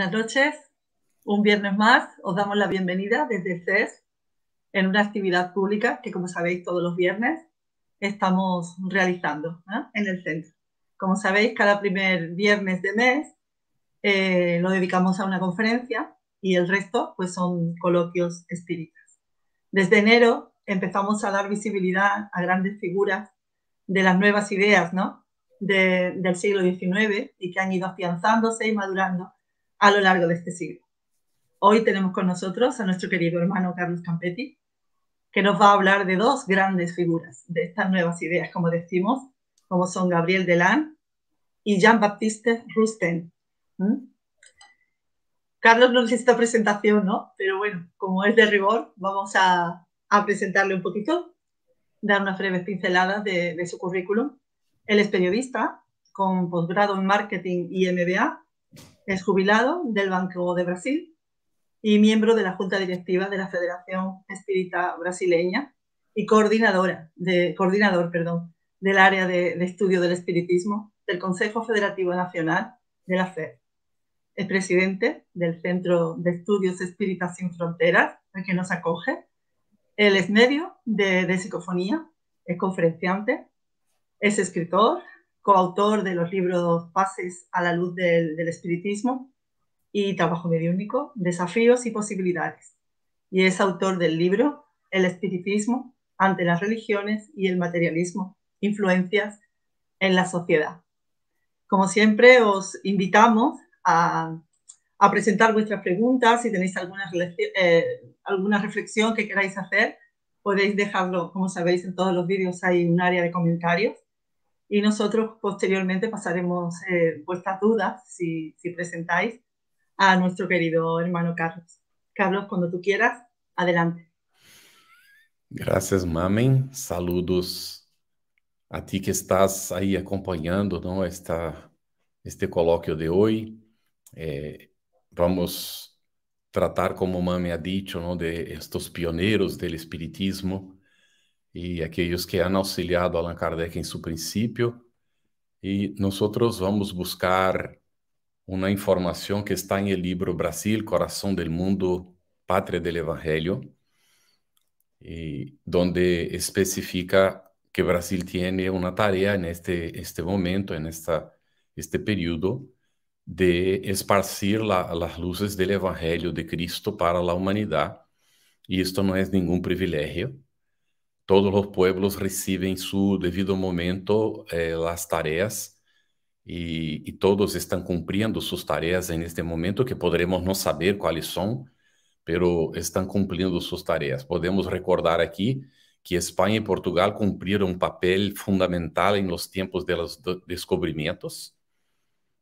Buenas noches, un viernes más. Os damos la bienvenida desde CES en una actividad pública que, como sabéis, todos los viernes estamos realizando ¿eh? en el centro. Como sabéis, cada primer viernes de mes eh, lo dedicamos a una conferencia y el resto pues, son coloquios espíritas. Desde enero empezamos a dar visibilidad a grandes figuras de las nuevas ideas ¿no? del siglo XIX y que han ido afianzándose y madurando a lo largo de este siglo. Hoy tenemos con nosotros a nuestro querido hermano Carlos Campetti, que nos va a hablar de dos grandes figuras de estas nuevas ideas, como decimos, como son Gabriel Delan y Jean-Baptiste Rusten. ¿Mm? Carlos no necesita presentación, ¿no? Pero bueno, como es de rigor, vamos a, presentarle un poquito, dar unas breves pinceladas de, de su currículum. Él es periodista con posgrado en marketing y MBA es jubilado del Banco de Brasil y miembro de la Junta Directiva de la Federación Espírita Brasileña y coordinadora coordinador perdón, del área de, estudio del espiritismo del Consejo Federativo Nacional de la FED. Es presidente del Centro de Estudios Espíritas Sin Fronteras, el que nos acoge. Él es medio de, de psicofonía, es conferenciante, es escritor, coautor de los libros Pases a la luz del, espiritismo y Trabajo mediúnico, Desafíos y posibilidades. Y es autor del libro El espiritismo ante las religiones y el materialismo, influencias en la sociedad. Como siempre, os invitamos a, presentar vuestras preguntas. Si tenéis alguna, eh, alguna reflexión que queráis hacer, podéis dejarlo, como sabéis, en todos los vídeos hay un área de comentarios y nosotros posteriormente pasaremos eh, vuestras dudas, si, presentáis, a nuestro querido hermano Carlos. Carlos, cuando tú quieras, adelante. Gracias, Mamen. Saludos a ti que estás ahí acompañando ¿no? Esta, este coloquio de hoy. Vamos eh, vamos tratar, como Mame ha dicho, ¿no? de estos pioneros del espiritismo e aqueles que han é auxiliado a Allan Kardec em seu princípio. E nós vamos buscar uma informação que está em el livro Brasil, Coração del Mundo, Patria del Evangelho e donde especifica que Brasil tem uma tarefa neste este, este momento, en esta, este período de esparcir la, las do del de Cristo para a humanidade e isto não é nenhum privilégio todos os pueblos recebem su devido momento eh, tarefas e todos estão cumprindo suas tarefas em este momento que poderemos não saber quais são, pero estão cumprindo suas tarefas. Podemos recordar aqui que Espanha e Portugal cumpriram um papel fundamental em los tempos de los descubrimientos,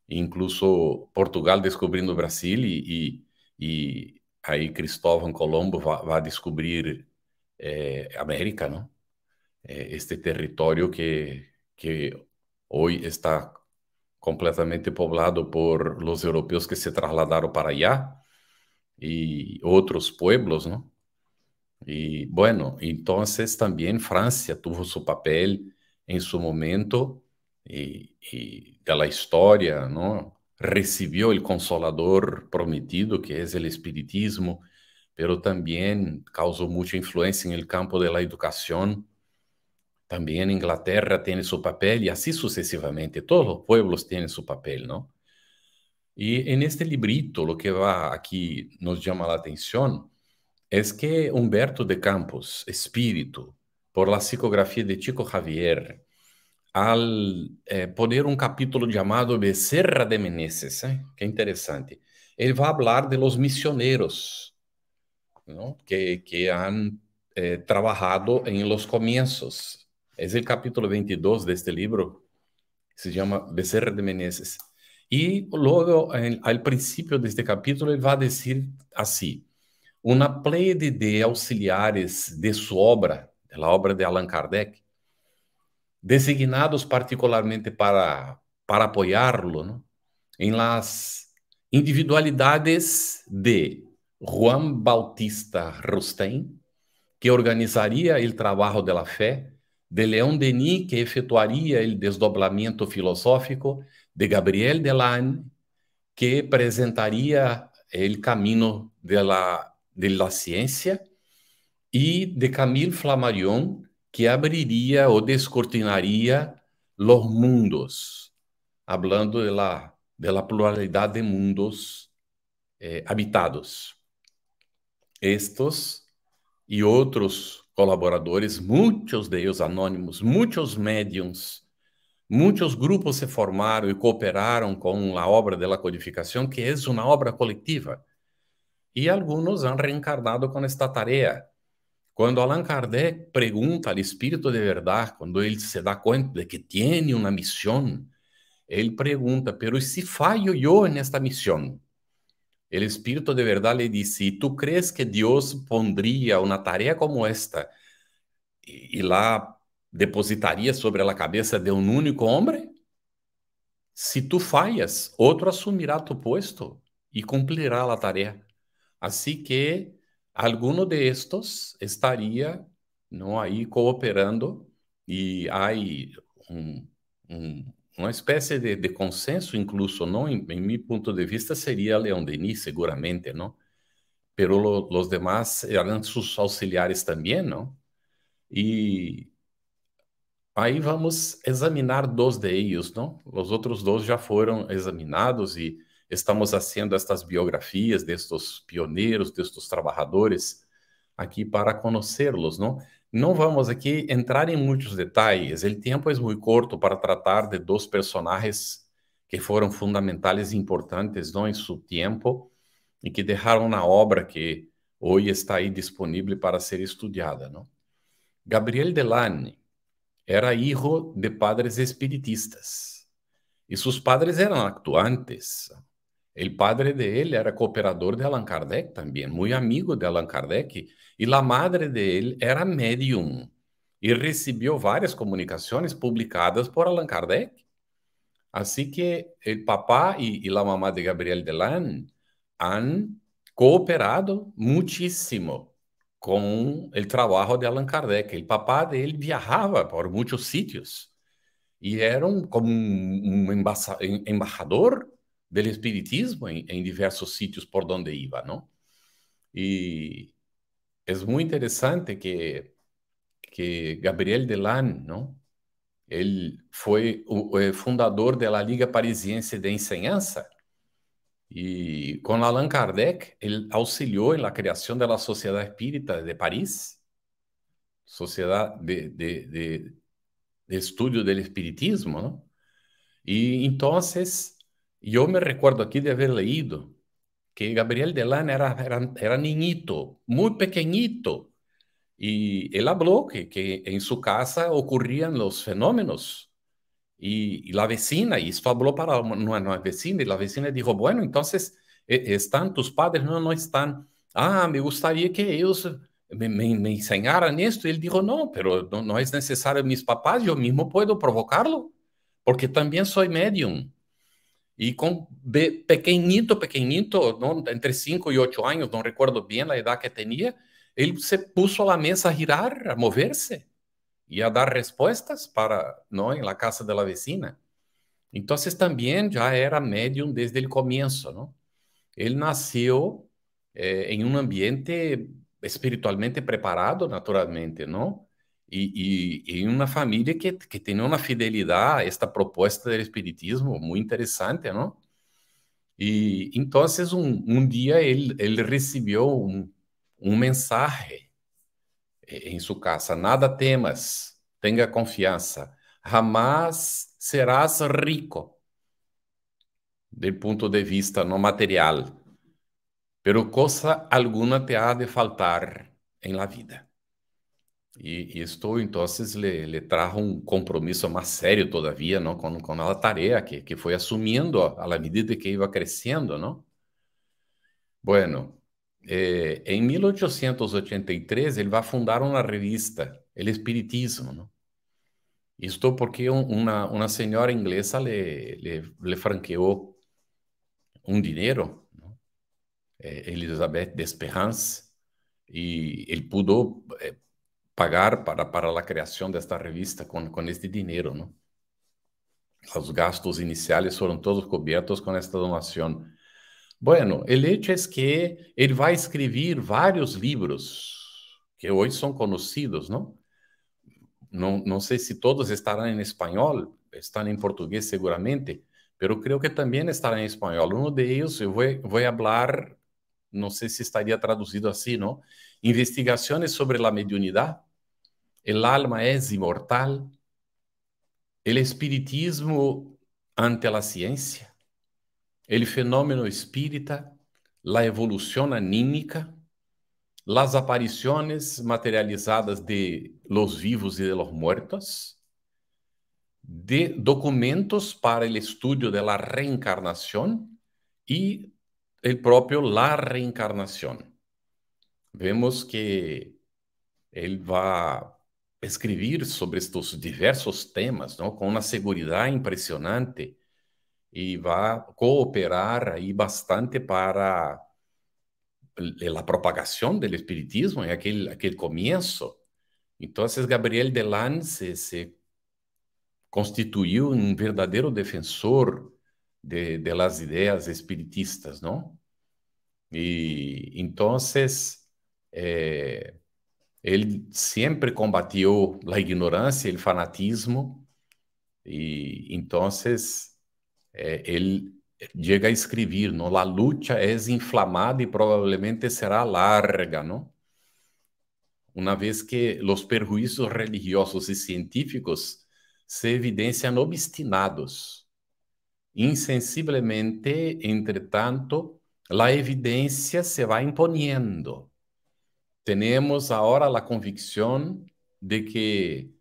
incluso Portugal descubriendo Brasil e aí Cristóvão Colombo vai descobrir. Eh, América, ¿no? Eh, este territorio que, hoy está completamente poblado por los europeos que se trasladaron para allá y otros pueblos, ¿no? Y bueno, entonces también Francia tuvo su papel en su momento y, de la historia, ¿no? Recibió el consolador prometido que es el espiritismo pero también causó mucha influencia en el campo de la educación. También Inglaterra tiene su papel y así sucesivamente. Todos los pueblos tienen su papel, ¿no? Y en este librito lo que va aquí nos llama la atención es que Humberto de Campos, espíritu, por la psicografía de Chico Javier, al eh, poner un capítulo llamado Becerra de Meneses, ¿eh? qué interesante, él va a hablar de los misioneros ¿no? que, que han eh, trabajado en los comienzos. Es el capítulo 22 de este libro, se llama Becerra de Meneses. Y luego, en, al principio de este capítulo, él va a decir así, una plede de auxiliares de su obra, de la obra de Allan Kardec, designados particularmente para, para apoyarlo ¿no? en las individualidades de Juan Bautista Rustem, que organizaria o trabalho la fé, de Leon Denis, que efetuaria o desdobramento filosófico, de Gabriel Delane, que apresentaria o caminho da la, ciência, e de Camille Flammarion, que abriria ou descortinaria los mundos, hablando de la, de la pluralidade de mundos eh, habitados estos e outros colaboradores, muitos deles anônimos, muitos médiums, muitos grupos se formaram e cooperaram com a obra la codificação, que é uma obra coletiva. E alguns han reencarnado com esta tarefa. Quando Allan Kardec pergunta ao espírito de verdade, quando ele se dá conta de que tem uma missão, ele pergunta: "Pero se falho eu nesta missão?" El Espírito de verdade lhe disse: ¿y tú crees que Deus pondria uma tarefa como esta e y la depositaría sobre a cabeça de um único homem? Se tu falhas, outro assumirá tu posto e cumprirá a tarefa. Assim que algum de estos estaria não aí cooperando e há um, um, uma espécie de, de consenso, incluso, não, em, em meu ponto de vista, seria Leon Denis, seguramente, não? Pero lo, los demás eram seus auxiliares também, não? E aí vamos examinar dois de ellos, não? Os outros dois já foram examinados e estamos fazendo estas biografias destes pioneiros, destes trabalhadores, aqui para conhecê-los, não? Não vamos aqui entrar em muitos detalhes, o tempo é muito curto para tratar de dois personagens que foram fundamentais e importantes no em seu tempo e que deixaram na obra que hoje está aí disponível para ser estudada. Não? Gabriel Delane era hijo de padres espiritistas e seus padres eram atuantes, El padre de él era cooperador de Allan Kardec también, muy amigo de Allan Kardec, y e la madre de él era medium y e recibió varias comunicaciones publicadas por Allan Kardec. Así que el papá y, e, la mamá de Gabriel Delan han cooperado muchísimo con el trabajo de Allan Kardec. El papá de él viajaba por muchos sitios y era um, como un um, um embajador em, do espiritismo em, em, diversos sítios por onde ia, não? E é muito interessante que que Gabriel Delanne, não? Ele foi o, o fundador da Liga Parisiense de Enseñança e com Allan Kardec ele auxiliou na criação da Sociedade Espírita de Paris, Sociedade de, de, de, de Estudo do Espiritismo, não? E então Yo me recuerdo aquí de haber leído que Gabriel Delán era, era, niñito, muy pequeñito, y él habló que, en su casa ocurrían los fenómenos. Y, la vecina, y esto habló para una, es vecina, y la vecina dijo, bueno, entonces, e, ¿están tus padres? No, no están. Ah, me gustaría que ellos me, enseñaran esto. Y él dijo, no, pero no, no es necesario mis papás, yo mismo puedo provocarlo, porque también soy medium y con pequeñito, pequeñito, entre 5 y 8 años, no recuerdo bien la edad que tenía, él se puso a la mesa a girar, a moverse y a dar respuestas para, ¿no? en la casa de la vecina. Entonces también ya era medium desde el comienzo, ¿no? Él nació eh, en un ambiente espiritualmente preparado, naturalmente, ¿no? e, e, e, uma família que, que tem uma fidelidade a esta proposta do espiritismo muito interessante, não? E então, um, um dia ele, ele recebeu um, um mensagem em sua casa: Nada temas, tenha confiança, jamais serás rico, do ponto de vista no material, pero coisa alguma te há de faltar em la vida e y, então entonces le, traz um compromisso mais más serio não com com con la que, que foi assumindo a, medida que ia crescendo não Bueno, eh, em 1883 ele vai fundar uma revista, El Espiritismo, não Isto porque uma uma senhora inglesa le, le, le franqueou um dinheiro eh, Elizabeth Desperance e ele él pudo... Eh, pagar para, para a criação desta revista com, com este dinheiro, não? Os gastos iniciais foram todos cobertos com esta donação. Bueno, o hecho é que ele vai escrever vários livros que hoje são conhecidos, não? Não, não sei se todos estarão em espanhol, estão em português seguramente, mas creio que também estarão em espanhol. Um deles eu vou, vou falar, não sei se estaria traduzido assim, não? Investigações sobre a mediunidade el alma é imortal? El espiritismo ante a ciência? El fenômeno espírita? La evolução anímica? Las aparições materializadas de los vivos e de los muertos? de documentos para o estudo da reencarnação e o próprio la reencarnação. Vemos que ele vai escrever sobre estes diversos temas, não? com uma segurança impressionante e vai cooperar aí bastante para eh, a propagação do espiritismo em é aquele aquele começo. Então, Gabriel Delanne se, se constituiu um verdadeiro defensor de, de ideias espiritistas, não? E então, eh, ele sempre combateu a ignorância, o fanatismo, e então eh, ele chega a escrever, não? A luta é inflamada e provavelmente será larga, não? Uma vez que os perjuízos religiosos e científicos se evidenciam obstinados. Insensivelmente, entretanto, a evidência se vai imponiendo. Temos agora a convicção de que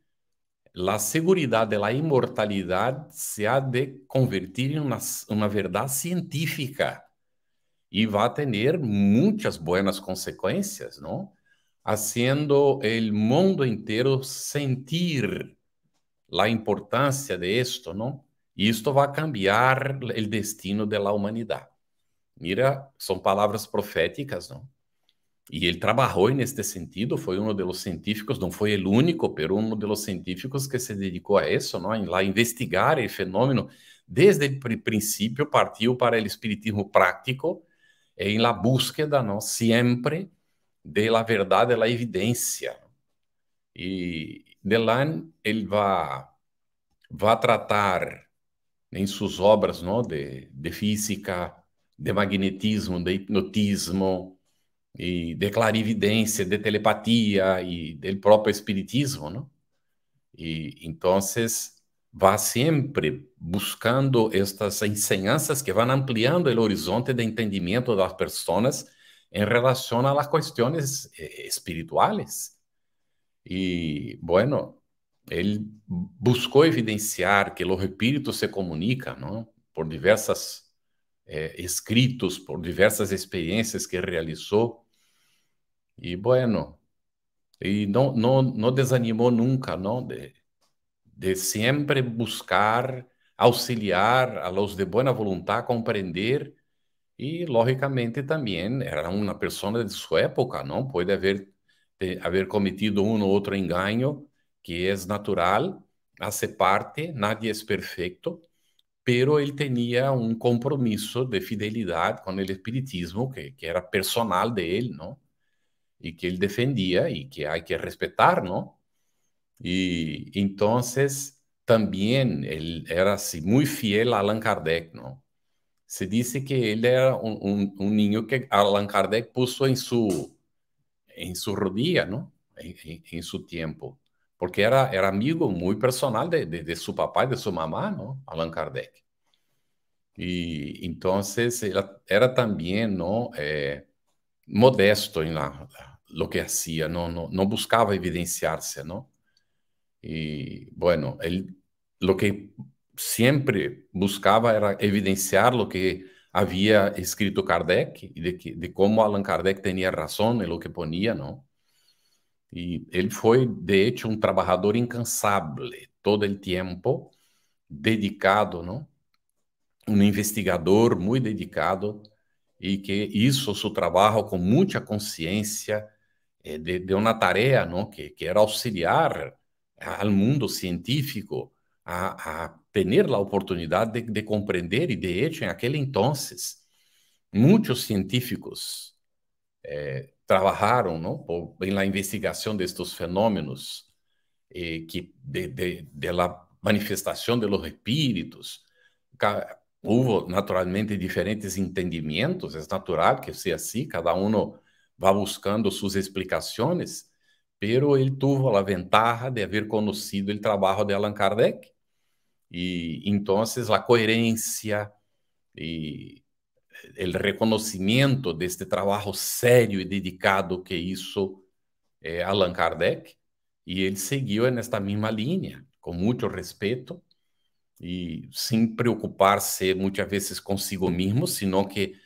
a segurança la imortalidade se há de convertir em uma, verdade científica e vai ter muitas boas consequências, não? Haciendo el mundo inteiro sentir a importância de esto, não? E isto vai cambiar o destino da humanidade. Mira, são palavras proféticas, não? E ele trabalhou neste sentido, foi um dos científicos, não foi o único, mas um dos científicos que se dedicou a isso, não, é? em lá investigar o fenômeno desde o princípio, partiu para o espiritismo prático, é em la búsqueda, não, sempre de la verdade, la evidência. E de lá ele vai vai tratar em suas obras, não, de, de física, de magnetismo, de hipnotismo, e de clarividência, de telepatia e do próprio espiritismo, não? E então vá sempre buscando estas enseñanzas que vão ampliando o horizonte de entendimento das pessoas em relação las questões espirituais. E, bueno, ele buscou evidenciar que os espíritos se comunicam, não? Por diversas eh, escritos, por diversas experiências que realizou Y bueno, y no, desanimó nunca, ¿no? De, de siempre buscar auxiliar a los de buena voluntad, comprender y, lógicamente, también era una persona de su época, ¿no? Puede haber, cometido uno u otro engaño, que es natural, hace parte, nadie es perfecto, pero él tenía un compromiso de fidelidad con el espiritismo que, que era personal de él, ¿no? y que él defendía y que hay que respetar, ¿no? Y entonces también él era así, muy fiel a Allan Kardec, ¿no? Se dice que él era un, niño que Allan Kardec puso en su, en su rodilla, ¿no? En, su tiempo, porque era, era amigo muy personal de, su papá y de su mamá, ¿no? Allan Kardec. Y entonces era, era también, ¿no? Eh, modesto em lá lo que hacía, não não buscava evidenciar se não e bueno, ele lo que sempre buscava era evidenciar lo que havia escrito Kardec e de, que, de como Allan Kardec tinha razão em lo que ponia, não? E ele foi, de hecho, um trabalhador incansável, todo o tempo dedicado, não? Um investigador muito dedicado e que isso seu trabalho com muita consciência eh, de, de, uma tarefa, não? Que, que era auxiliar ao mundo científico a, a ter a oportunidade de, de compreender e de hecho em aquele entonces muitos científicos eh, trabalharam não Por, em la investigação destes fenômenos eh, que de, de, de la manifestação de los espíritos Houve naturalmente diferentes entendimentos, é natural que seja assim, cada um vai buscando suas explicações, pero ele teve a ventaja de haver conhecido o trabalho de Allan Kardec. E então, a coerência e o reconhecimento deste trabalho sério e dedicado que isso é eh, Allan Kardec, e ele seguiu nesta mesma linha, com muito respeito, e sem preocupar-se muitas vezes consigo mesmo, sino que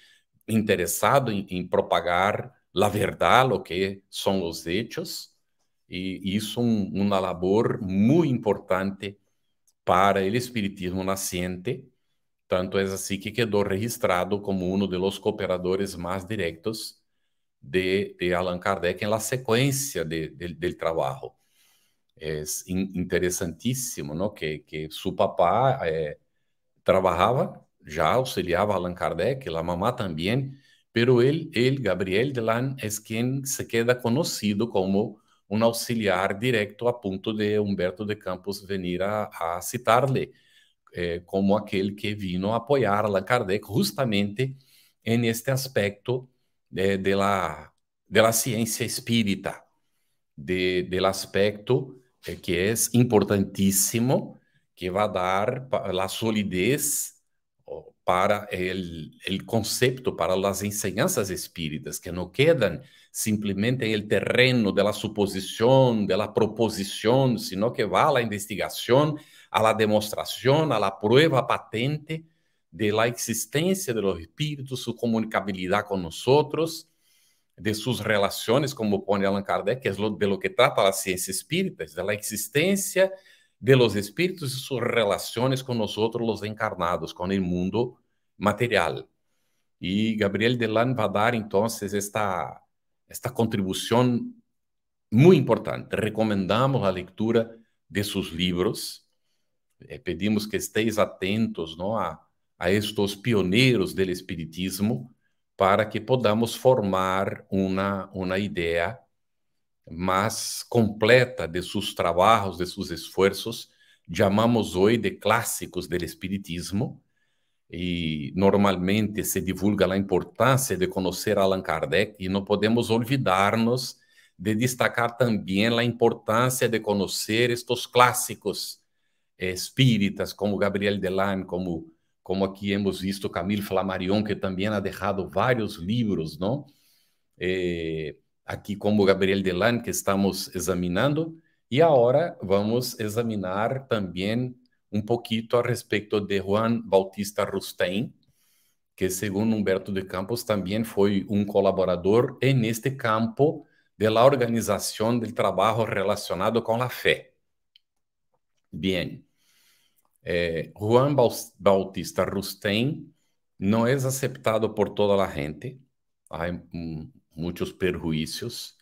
interessado em, em propagar a verdade, o que são os hechos, e isso é um, uma labor muito importante para o espiritismo nascente, tanto é assim que quedou registrado como um dos cooperadores mais diretos de, de Allan Kardec na sequência de, de, trabalho é interessantíssimo, não? Que, que seu papá é, trabalhava, já auxiliava Allan Kardec, a mamá também, pero ele, ele Gabriel Delan, é quem se queda conhecido como um auxiliar direto a ponto de Humberto de Campos vir a, a citar-lhe eh, como aquele que vino a apoiar Allan Kardec justamente em este aspecto é, de, la, de ciência espírita, de, del aspecto Eh, que es importantísimo, que va a dar la solidez para el concepto, para las enseñanzas espíritas, que no quedan simplemente en el terreno de la suposición, de la proposición, sino que va a la investigación, a la demostración, a la prueba patente de la existencia de los espíritus, su comunicabilidad con nosotros, de suas relações, como põe Allan Kardec, é de lo que trata a ciência espírita, da existência de los espíritos e suas relações com nós, os encarnados, com o mundo material. E Gabriel Delan vai dar, então, esta, esta contribuição muito importante. Recomendamos a leitura de seus livros. Eh, pedimos que esteis atentos não, a, a estes pioneiros do espiritismo para que podamos formar uma, uma ideia mais completa de seus trabalhos, de seus esforços. Chamamos hoje de clássicos do espiritismo e normalmente se divulga a importância de conhecer Allan Kardec e não podemos olvidar-nos de destacar também a importância de conhecer estes clássicos eh, espíritas como Gabriel Delane, como como aqui hemos visto Camilo Flammarion, que também ha deixado vários livros, não? Eh, aqui como Gabriel Delan, que estamos examinando, e agora vamos examinar também um pouquinho a respeito de Juan Bautista Rustem, que segundo Humberto de Campos também foi um colaborador neste campo da organização do trabalho relacionado com a fé. Bem, eh, Juan Bautista Rustem não é aceptado por toda a gente. há muitos perjuízos.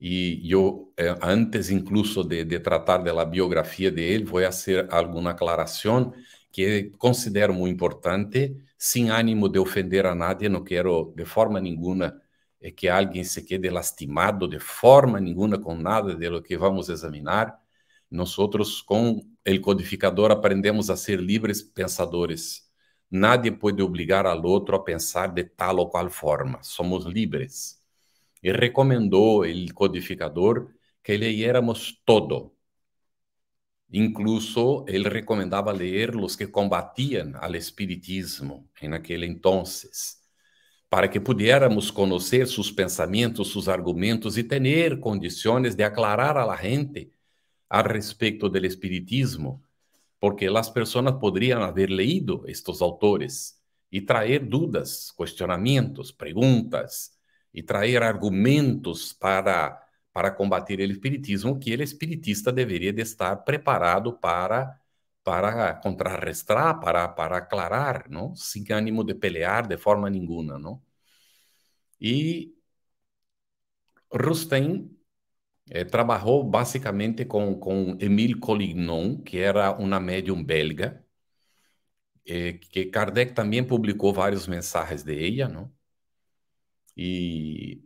E eu, é, antes incluso de, de tratar da biografia dele, vou fazer alguma aclaração que considero muito importante, sem ânimo de ofender a nadie, não quero de forma nenhuma é que alguém se quede lastimado, de forma nenhuma, com nada de lo que vamos examinar. Nós, com el codificador aprendemos a ser livres pensadores. Nadie pode obrigar ao outro a pensar de tal ou qual forma. Somos livres. E recomendou el codificador que leyéramos todo. Incluso ele recomendava ler os que combatiam al espiritismo en aquele entonces, para que pudiéramos conhecer seus pensamentos, seus argumentos e ter condições de aclarar a la gente a respecto do espiritismo, porque as pessoas poderiam haber leído estes autores e trazer dúvidas, questionamentos, perguntas e trazer argumentos para, para combatir o espiritismo que o espiritista deveria de estar preparado para, para contrarrestar, para, para aclarar, não, sem ánimo de pelear de forma nenhuma, não. E Rustem é, eh, trabalhou basicamente com, com Emile Collignon, que era uma médium belga, é, que Kardec também publicou várias mensagens de não? E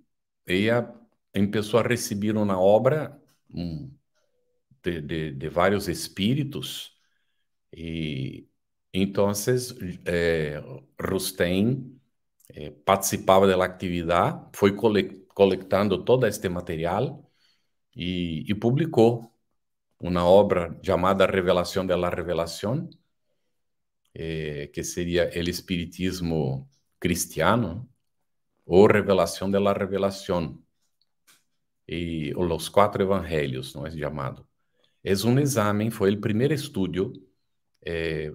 ela começou a receber na obra mm, de, de, de, vários espíritos, e então eh, Rustem eh, participava da atividade, foi coletando todo este material e, e publicou uma obra chamada Revelação de la Revelação, eh, que seria El Espiritismo Cristiano, ou Revelação de la Revelação, e os quatro evangelhos, não é chamado. É um exame, foi o primeiro estudo, eh,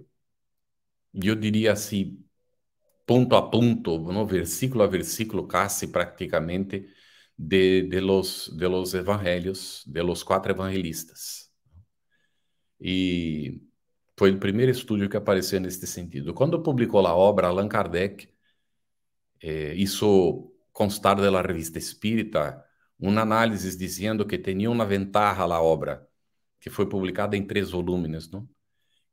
eu diria assim, ponto a ponto, no versículo a versículo, quase praticamente, de, de, los, de los evangelios, de los quatro evangelistas. E foi o primeiro estudo que apareceu neste sentido. Quando publicou a obra, Allan Kardec eh, hizo constar da revista Espírita uma análise dizendo que tinha uma ventaja a obra, que foi publicada em três volúmenes, não?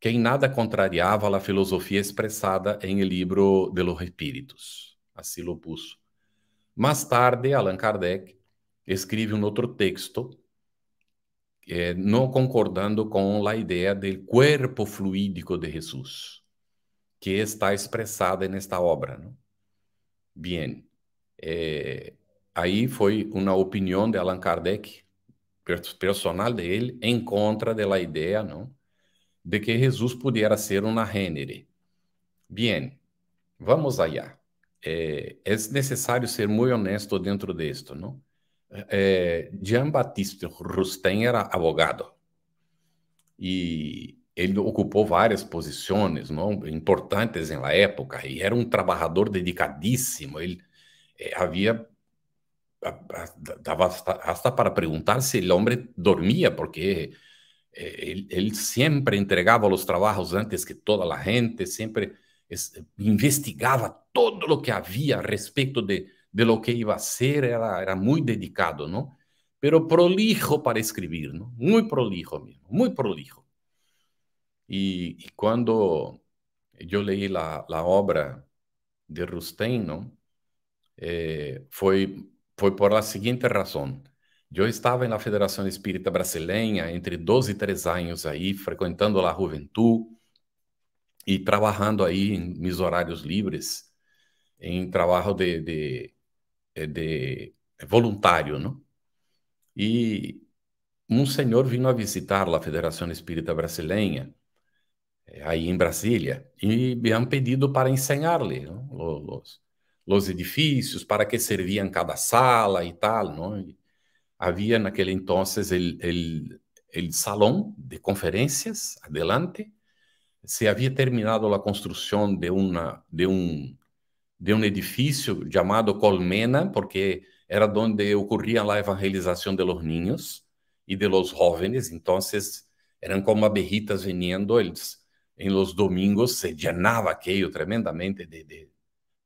que em nada contrariava a filosofia expressada em o livro de los Espíritos. Assim o puso. Mais tarde, Allan Kardec escreve um outro texto, eh, não concordando com a ideia do corpo fluídico de Jesus, que está expressada nesta obra. Não? Eh, aí foi uma opinião de Allan Kardec, personal dele, em contra da ideia não? de que Jesus pudera ser uma gênere. Bien, vamos allá é, é necessário ser muito honesto dentro disto, não? É, Jean-Baptiste Rustem era advogado e ele ocupou várias posições não importantes na época e era um trabalhador dedicadíssimo. Ele eh, havia dava hasta, para perguntar se o homem dormia porque é, ele, ele sempre entregava os trabalhos antes que toda a gente, sempre investigava todo o que havia a respeito de, de lo que ia ser, era, era muito dedicado, não? Pero prolijo para escrever, não? Muito prolijo mesmo, muito prolijo. E, e quando eu leí a, a obra de Rustem, não? Eh, foi, foi por a seguinte razão. Eu estava na Federação Espírita Brasileira entre 12 e 3 anos aí, frequentando a juventude, e trabalhando aí em mis horários livres em trabalho de, de, eh, de voluntário, não né? E um senhor vindo a visitar a Federação Espírita Brasileira, eh, aí em Brasília, e me han pedido para ensinar-lhe né? os, os edifícios, para que serviam cada sala e tal. Não? Né? E havia naquele entonces o salão de conferências, adelante, se havia terminado a construção de, uma, de, um, de um edifício chamado Colmena, porque era onde ocorria a evangelização de los niños e de los jóvenes, então eram como berritas veniendo, eles em los domingos se llenava aquilo tremendamente de, de,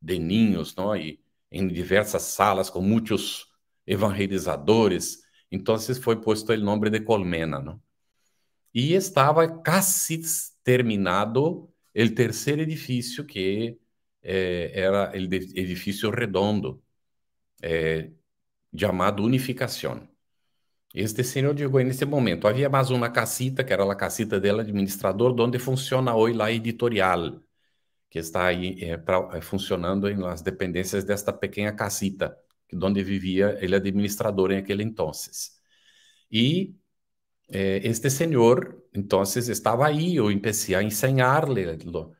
de niños, não? É? E em diversas salas com muitos evangelizadores, então foi posto o nome de Colmena, não? É? E estava quase terminado o terceiro edifício, que eh, era o edifício redondo, eh, chamado Unificação. Este senhor chegou nesse momento. Havia mais uma casita, que era a casita dela, administrador, onde funciona hoje a editorial, que está aí eh, pra, eh, funcionando em las dependências desta pequena casita, onde vivia ele administrador em aquele entonces. E é, este señor entonces estaba ahí, yo empecé a enseñarle lo,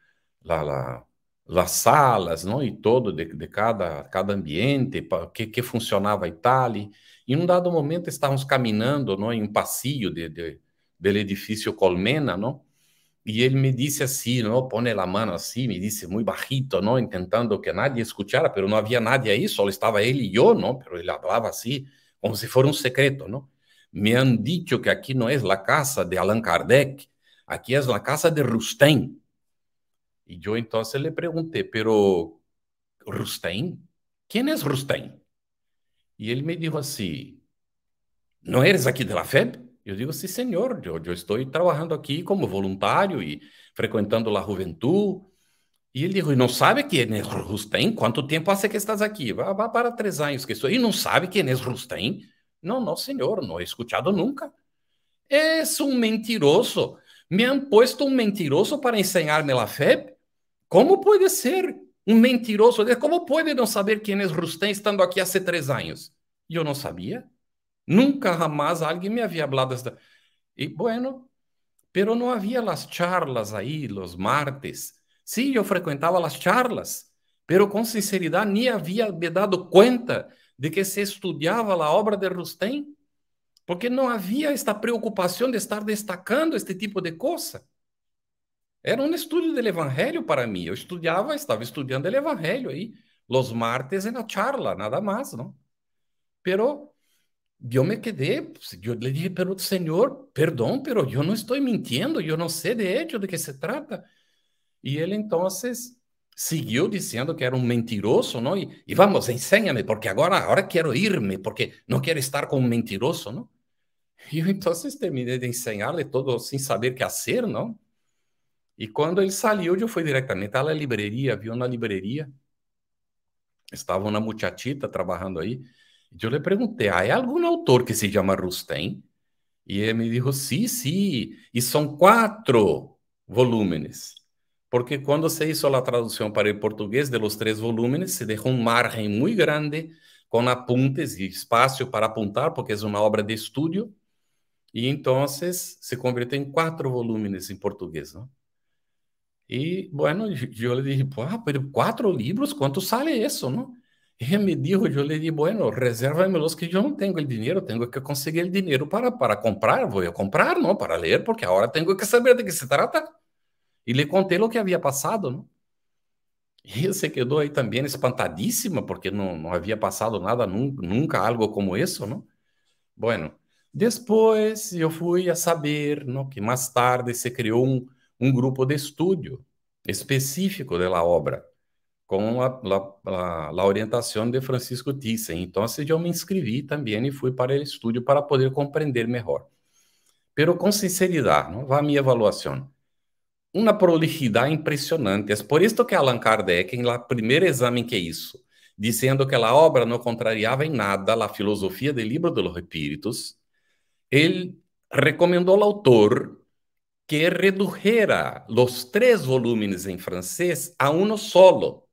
la, la, las salas, ¿no? Y todo de, de cada, cada ambiente, que, que funcionava e tal. E em um dado momento estávamos caminhando, ¿no? Em um passeio de, de, del edifício Colmena, ¿no? E ele me disse assim, ¿no? Pone a mão assim, me disse muito bajito, ¿no? Intentando que nadie escuchara, pero não havia nadie aí, só estava ele e eu, ¿no? Pero ele falava assim, como se fosse um secreto, ¿no? me han dicho que aqui não é a casa de Allan Kardec, aqui é a casa de Rustem. E eu então lhe perguntei, pero Rustem, quem é Rustem? e ele me dijo assim, não eres aqui de la FEB? Eu digo, sim, sí, senhor, eu, eu, estou trabalhando aqui como voluntário e frequentando a juventude. E ele dijo, não sabe quem é Rustem? Quanto tempo há que estás aqui? Vá, vá para três anos que estou. E não sabe quem é Rustem? Não, não, senhor, não he é escuchado nunca. Es um mentiroso. Me han puesto um mentiroso para enseñarme la fe. Como pode ser um mentiroso? Como pode não saber quem é Rustem estando aqui há três anos? Eu não sabia. Nunca jamais, alguém me havia hablado. Esta... E, bueno, pero não había las charlas aí los martes. Sí, eu frequentava as charlas, pero com sinceridade nem havia me dado conta de que se estudava a obra de Rustem, porque não havia esta preocupação de estar destacando este tipo de coisa. Era um estudo do Evangelho para mim. Eu estudava, estava estudando o Evangelho aí, los martes na charla, nada mais, não? Pero eu me quedei, eu lhe dije, pero Senhor, perdão, pero eu não estou mentindo, eu não sei de hecho de que se trata. E ele então seguiu dizendo que era um mentiroso, E Y, y, vamos, enséñame, porque agora quero ir irme, porque não quero estar com um mentiroso, não? Eu então entonces terminei de enseñarle todo sem saber que fazer, não? E quando ele saiu, eu fui diretamente à la librería, na una estava uma una muchachita trabalhando aí. Eu lhe perguntei: há algum autor que se chama Rustem? E ele me dijo, sí, sí, e são quatro volúmenes porque quando se hizo a tradução para o português de los três volúmenes, se deixou um margen muito grande com apuntes e espaço para apontar, porque é uma obra de estudo, e então se convirtiu em quatro volúmenes em português. E, bueno, eu lhe dije, ah, pero quatro livros, quanto sale isso, não? ele me dijo, eu lhe dije, bueno, reserva los que eu não tenho o dinheiro, tenho que conseguir o dinheiro para, para comprar, vou comprar, não, para ler, porque agora tenho que saber de que se trata. E lhe conté o que havia passado, não? Y se quedou aí também espantadísima porque não havia passado nada, nunca, nunca, algo como isso, não? Né? Bueno, depois eu fui a saber, não, né, Que mais tarde se criou um grupo de estudo específico da obra com a orientação de Francisco Thyssen. Entonces assim, eu me inscrevi também e fui para o estúdio para poder compreender melhor. Pero com sinceridade, não, né, vá mi evaluación uma prolixidade impressionante. É por isso que Allan Kardec, em lá primeiro exame que é isso, dizendo que a obra não contrariava em nada a filosofia do Livro dos Espíritos, ele recomendou ao autor que redujera os três volúmenes em francês a um solo,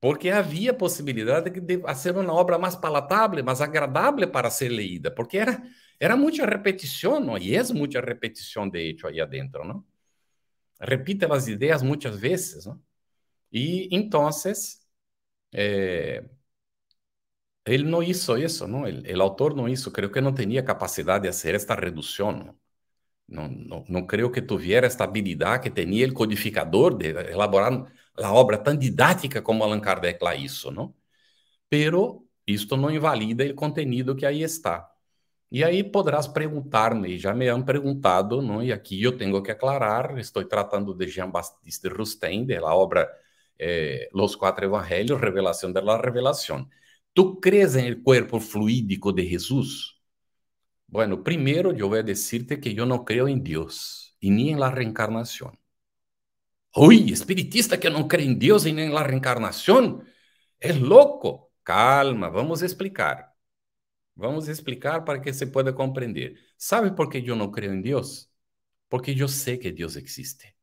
porque havia possibilidade de fazer uma obra mais palatável, mais agradável para ser leída, porque era era muita repetição, não? e é muita repetição de hecho aí adentro, não? repite as ideias muitas vezes. não? Né? E então, eh, ele não hizo isso, não? Né? O autor não hizo. Creio que não tinha capacidade de fazer esta redução. Né? Não, não, creio que tuviera esta habilidade que tinha o codificador de elaborar a obra tão didática como Allan Kardec lá isso, não? Pero isto não invalida o contenido que aí está. E aí poderás perguntar-me, já me han perguntado, não? e aqui eu tenho que aclarar, estou tratando de Jean-Baptiste Rustem, da obra eh, Los Quatro Evangelhos, Revelação da Revelação. Tu crees no corpo fluídico de Jesus? Bueno, primeiro eu vou dizer-te que eu não creio em Deus e nem em la reencarnação. Ui, espiritista que não crê em Deus e nem em la reencarnação? É louco! Calma, vamos explicar. Vamos a explicar para que se pueda comprender. ¿Sabe por qué yo no creo en Dios? Porque yo sé que Dios existe.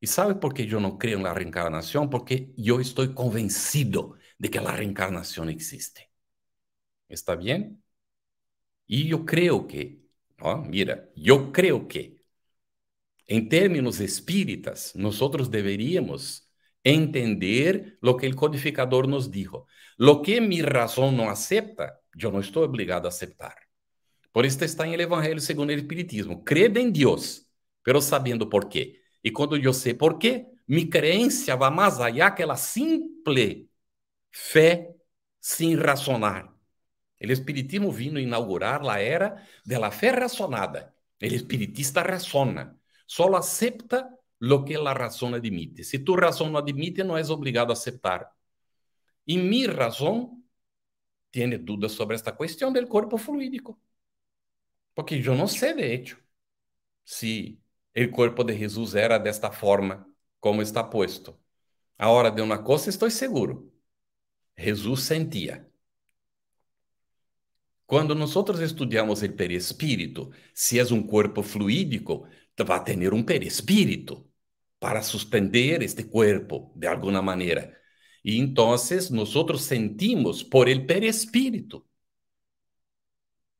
¿Y sabe por qué yo no creo en la reencarnación? Porque yo estoy convencido de que la reencarnación existe. ¿Está bien? Y yo creo que, no ah, mira, yo creo que en términos espíritas nosotros deberíamos entender lo que el codificador nos dijo. Lo que mi razón no acepta Eu não estou obrigado a aceitar. Por isso está em Evangelho segundo o Espiritismo. Crede em Deus, pero sabendo por quê. E quando eu sei por quê, minha crença vai mais allá que a simples fé sem racionar. O Espiritismo vindo inaugurar a era da fé racionada. O espiritista razona, só aceita lo que a razão admite. Se tu razão não admite, não és obrigado a aceitar. E minha razão tiene dúvidas sobre esta questão del cuerpo fluídico. Porque eu não sei de hecho se o corpo de Jesus era desta forma, como está posto. Agora, de uma coisa estou seguro: Jesus sentia. Quando nós estudamos o perispírito, se é um corpo fluídico, vai ter um perispírito para suspender este corpo de alguma maneira. Y nós outros sentimos por el perispírito,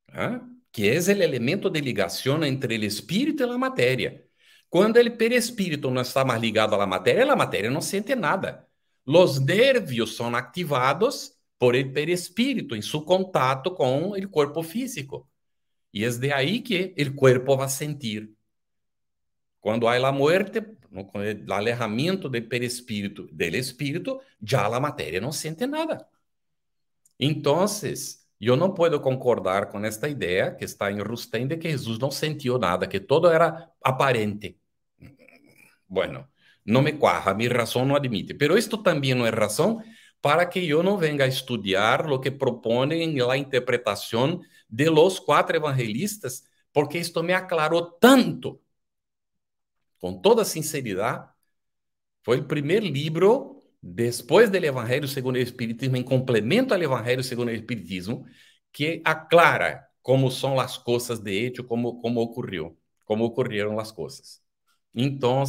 ¿ah? que é o elemento de ligação entre o espírito e a materia. Quando el perispírito não está mais ligado a matéria a matéria materia sente nada. os nervios são activados por el perispírito em seu contacto com o cuerpo físico. e é de aí que o cuerpo vai sentir. Quando há a morte, no, é, alerramento alejamiento del perispírito, del é espírito, já a matéria não sente nada. Então, eu não posso concordar com esta ideia que está em Rustem de que Jesus não sentiu nada, que todo era aparente. Bueno, não me cuaja, minha razão não admite. Pero isto também não é razão para que eu não venha a estudar o que propõem a interpretação de los quatro evangelistas, porque isto me aclarou tanto com toda sinceridade, foi o primeiro livro, depois do Evangelho segundo o Espiritismo, em complemento ao Evangelho segundo o Espiritismo, que aclara como são as coisas de hecho, como, como ocorreu, como ocorreram as coisas. Então,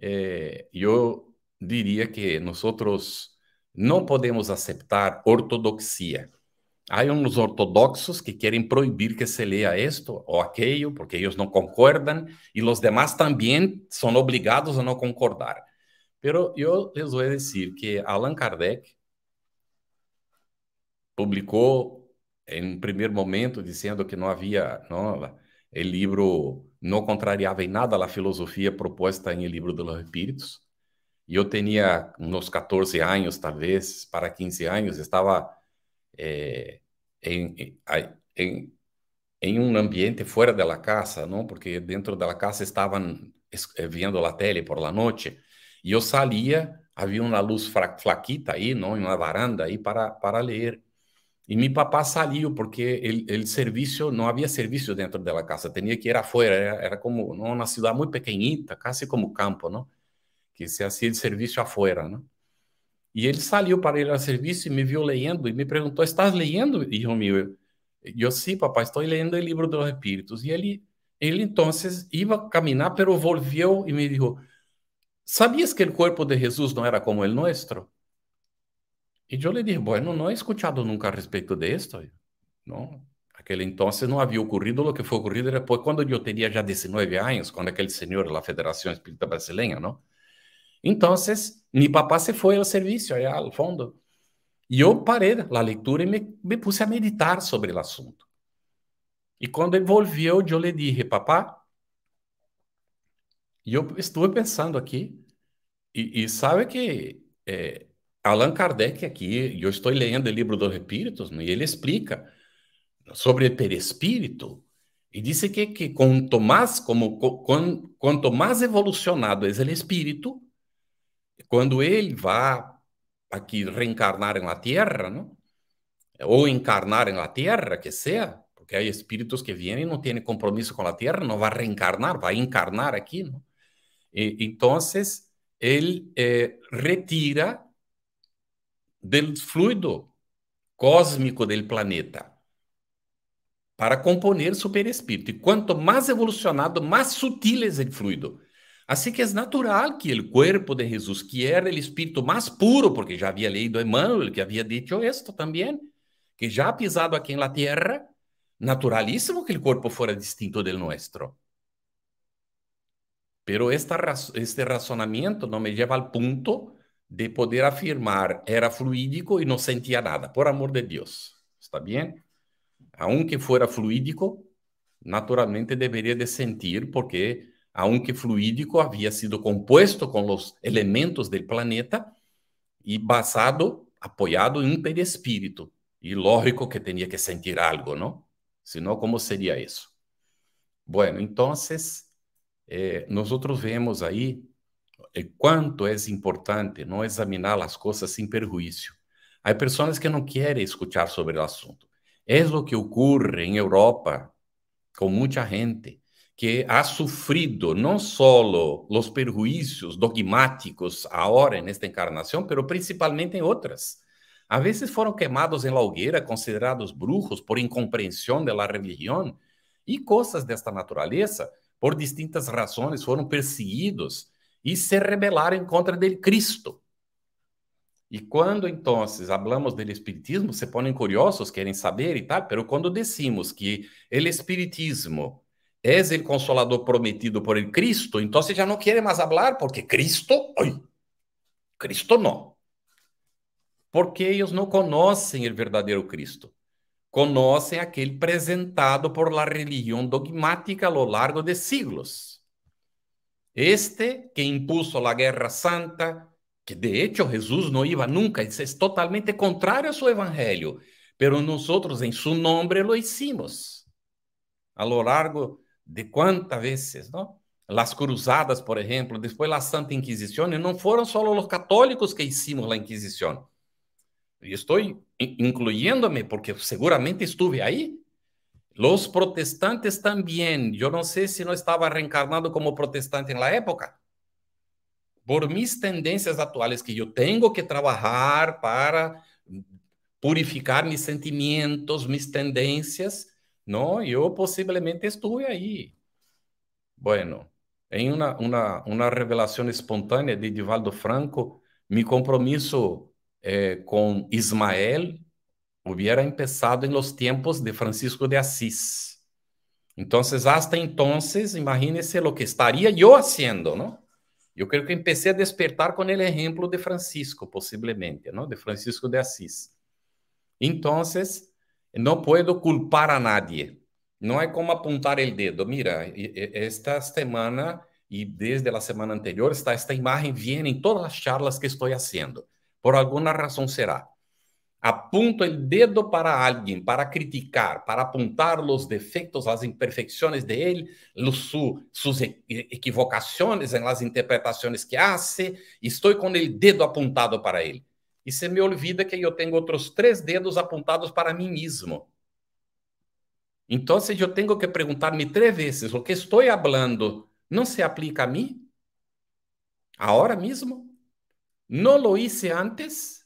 eh, eu diria que nós não podemos aceitar ortodoxia. Há uns ortodoxos que querem proibir que se leia isto ou aquilo, porque eles não concordam, e os demais também são obrigados a não concordar. Mas eu les vou dizer que Allan Kardec publicou em um primeiro momento dizendo que não havia, não, o livro não contrariava em nada a filosofia proposta em El Livro de los Espíritos. E eu tinha uns 14 anos, talvez, para 15 anos, estava Eh, en un ambiente fuera de la casa, ¿no? Porque dentro de la casa estaban eh, viendo la tele por la noche. Yo salía, había una luz flaquita ahí, ¿no? En una baranda ahí para para leer y mi papá salió porque el servicio, no había servicio dentro de la casa, tenía que ir afuera, era, como una una ciudad muy pequeñita, casi como campo, ¿no? Que se hacía el servicio afuera, ¿no? E ele saiu para ir ao serviço e me viu lendo e me perguntou: Estás lendo, hijo meu? E eu, sim, sí, papai, estou lendo o livro dos Espíritos. E ele, ele então, ia caminhar, pero volveu e me disse: Sabias que o corpo de Jesus não era como o nosso? E eu lhe disse: Bueno, não he escuchado nunca a respeito de esto. Não, aquele então não havia ocorrido o que foi ocorrido depois, quando eu teria já 19 anos, quando aquele senhor da Federação Espírita Brasileira, não? Então, meu papá se foi ao serviço ao fundo, fondo. Y yo paré la lectura me, me puse a meditar sobre o assunto. E quando ele volveu, eu lhe dije, papá, eu estou pensando aqui, e, e sabe que é, Allan Kardec aqui, eu estou lendo o livro dos Espíritos, né, e ele explica sobre o perispírito, e diz que, que quanto mais, como, com, quanto mais evolucionado é o espírito, quando ele vá aqui reencarnar na Terra, ou encarnar na Terra, que seja, porque há espíritos que vêm e não têm compromisso com a Terra, não vai reencarnar, vai encarnar aqui. Né? E, então, ele eh, retira do fluido cósmico do planeta para componer super superespírito. E quanto mais evolucionado, mais sutil é o fluido. Así que es natural que el cuerpo de Jesús, que era el espíritu más puro, porque ya había leído Emmanuel que había dicho esto también, que ya ha pisado aquí en la tierra, naturalísimo que el cuerpo fuera distinto del nuestro. Pero esta, este razonamiento no me lleva al punto de poder afirmar era fluídico y no sentía nada, por amor de Dios. ¿Está bien? Aunque fuera fluídico, naturalmente debería de sentir porque aunque fluídico, havia sido compuesto com los elementos del planeta e basado, apoyado em um perispírito. E lógico que tenía que sentir algo, não? Senão como ¿cómo sería isso? Bueno, entonces, eh, nosotros vemos aí eh, cuánto es é importante no examinar las cosas sin perjuicio. Hay personas que não quieren escuchar sobre o assunto. Es é lo que ocurre en Europa con mucha gente que ha sofrido não solo los perjuicios dogmáticos agora, nesta encarnação, mas pero principalmente em outras, A vezes foram queimados em la considerados brujos por incompreensão de la e coisas desta natureza por distintas razões foram perseguidos e se rebelaram contra del Cristo. E quando então falamos do espiritismo, se ponem curiosos, querem saber e tal, mas quando decimos que o espiritismo És o consolador prometido por el Cristo, então você já não quer mais falar, porque Cristo, oi, Cristo não. Porque eles não conhecem o verdadeiro Cristo. Conhecem aquele apresentado por la religião dogmática a lo largo de siglos. Este que impulsou a guerra santa, que de hecho Jesus não iba nunca, isso é totalmente contrário a seu evangelho, pero nós, em su nombre lo hicimos. A lo largo de quantas vezes, não? Las cruzadas, por exemplo, depois a Santa Inquisição, não foram só os católicos que hicimos a Inquisição. E estou incluindo-me porque seguramente estive aí. Os protestantes também. Eu não sei se não estava reencarnado como protestante na época. Por minhas tendências atuais que eu tenho que trabalhar para purificar meus sentimentos, minhas tendências, no, yo posiblemente estuve ahí. Bueno, en una, una, una revelación espontánea de Divaldo Franco, mi compromiso eh, con Ismael hubiera empezado en los tiempos de Francisco de Asís. Entonces, hasta entonces, imagínese lo que estaría yo haciendo, ¿no? Yo creo que empecé a despertar con el ejemplo de Francisco, posiblemente, ¿no? De Francisco de Asís. Entonces, não posso culpar a nadie. Não é como apontar o dedo. Mira, esta semana e desde a semana anterior está esta imagem vem em todas as charlas que estou fazendo. Por alguma razão será. Apunto o dedo para alguém, para criticar, para apontar os defeitos, as imperfeições de ele, su, suas equivocações as interpretações que hace. Estou com o dedo apontado para ele e se me olvida que eu tenho outros três dedos apontados para mim mesmo. Então, se eu tenho que perguntar-me três vezes o que estou falando não se aplica a mim? Agora mesmo? Não lo hice antes?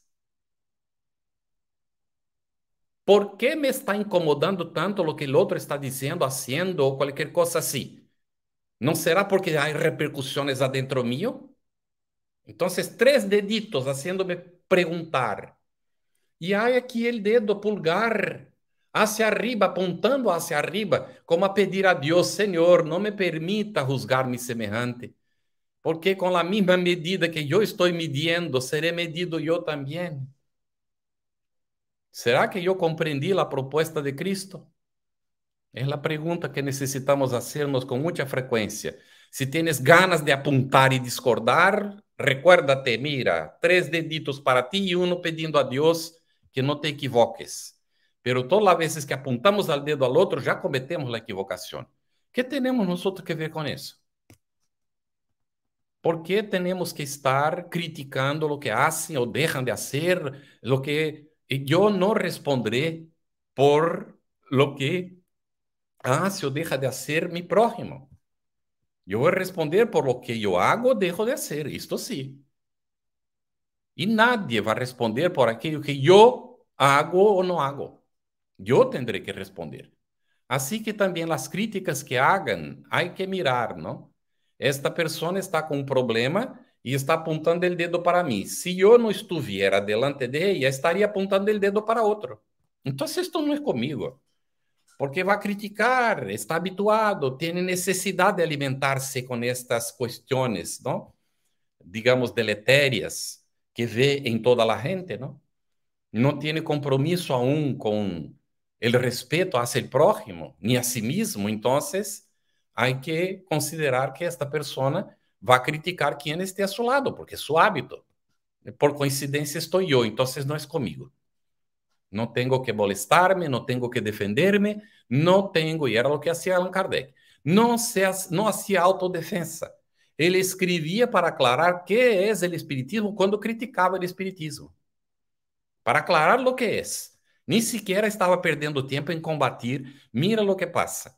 Por que me está incomodando tanto o que o outro está dizendo, fazendo ou qualquer coisa assim? Não será porque há repercussões adentro meu? Então, três deditos haciéndome preguntar. E há ele dedo pulgar hacia arriba, apontando hacia arriba, como a pedir a Deus, Senhor, não me permita juzgar me semejante, porque com a mesma medida que eu estou medindo, serei medido eu também. Será que eu compreendi a proposta de Cristo? É a pergunta que necessitamos hacernos com muita frequência. Se tienes ganas de apontar e discordar, Recuérdate, mira, tres deditos para ti y uno pidiendo a Dios que no te equivoques. Pero todas las veces que apuntamos al dedo al otro, ya cometemos la equivocación. ¿Qué tenemos nosotros que ver con eso? ¿Por qué tenemos que estar criticando lo que hacen o dejan de hacer? Lo que eh, yo no responderé por lo que hace o deja de hacer mi prójimo. Eu vou responder por o que eu hago ou de fazer, isto sim. E nadie vai responder por aquilo que eu hago ou não hago. Eu tendré que responder. Assim que também as críticas que hagan, hay que mirar, não? Esta pessoa está com um problema e está apontando o dedo para mim. Se eu não estivesse delante de ella, estaria apontando o dedo para outro. Então, isto não é comigo porque vai criticar, está habituado, tem necessidade de alimentar-se com estas questões, não? digamos, deletérias que vê em toda a gente, não? Não tem compromisso aún com o respeito a ser prójimo, nem a si mesmo, então há que considerar que esta pessoa vai criticar quem esteja a seu lado, porque é seu hábito. Por coincidência estou eu, então não é comigo. Não tenho que molestar-me, não tenho que defender-me, não tenho. E era o que hacía Allan Kardec. Não, se, não hacía autodefensa. Ele escrevia para aclarar o que é o espiritismo quando criticava o espiritismo. Para aclarar o que é. Nem sequer estava perdendo tempo em combatir. Mira o que passa.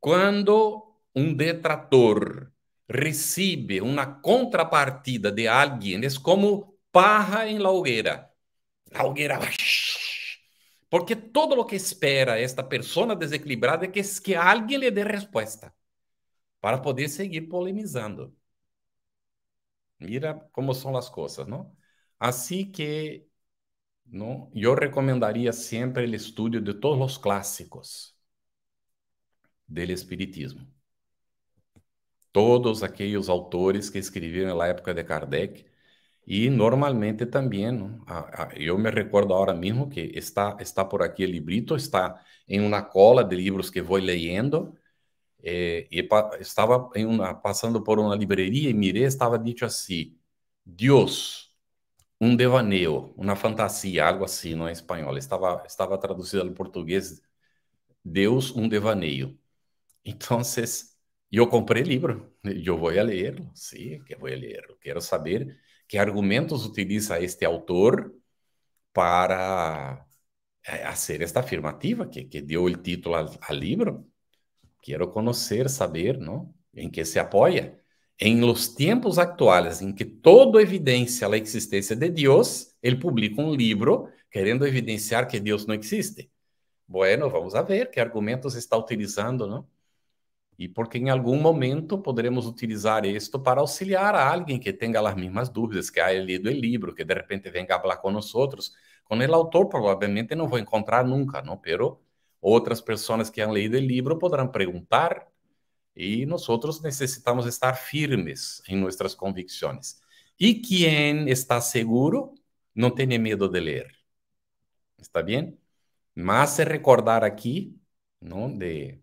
Quando um detrator recebe uma contrapartida de alguém, é como parra em la laugueira. La porque todo lo que espera esta pessoa desequilibrada é que, que alguém lhe dê resposta para poder seguir polemizando. Mira como são as coisas, não? Assim que não, eu recomendaria sempre o estudo de todos os clássicos do Espiritismo. Todos aqueles autores que escreveram na época de Kardec e normalmente também, eu me recordo agora mesmo que está, está por aqui o librito, está em uma cola de livros que vou lendo Eh, y pa, por uma livraria e miré, estava dito assim Deus um devaneo, uma fantasia algo assim no é español. estava estava traducido al português Deus, um devaneo. Então, eu compré o livro eu vou a leerlo, sí, que vou a leerlo, saber que argumentos utiliza este autor para fazer é, esta afirmativa que, que deu o título ao livro? Quero conhecer, saber, não? Em que se apoia? Em los tempos atuais, em que todo evidencia a existência de Deus, ele publica um livro querendo evidenciar que Deus não existe. Bueno, vamos a ver que argumentos está utilizando, não? e porque em algum momento poderemos utilizar isto para auxiliar a alguém que tenha as mesmas dúvidas que ha lido o livro, que de repente venha falar com nós outros, com o autor provavelmente não vou encontrar nunca, não? Pero outras pessoas que han leído o livro poderão perguntar e nós necessitamos estar firmes em nossas convicções. E quem está seguro não tenha medo de ler. Está bem? Mas se recordar aqui, não de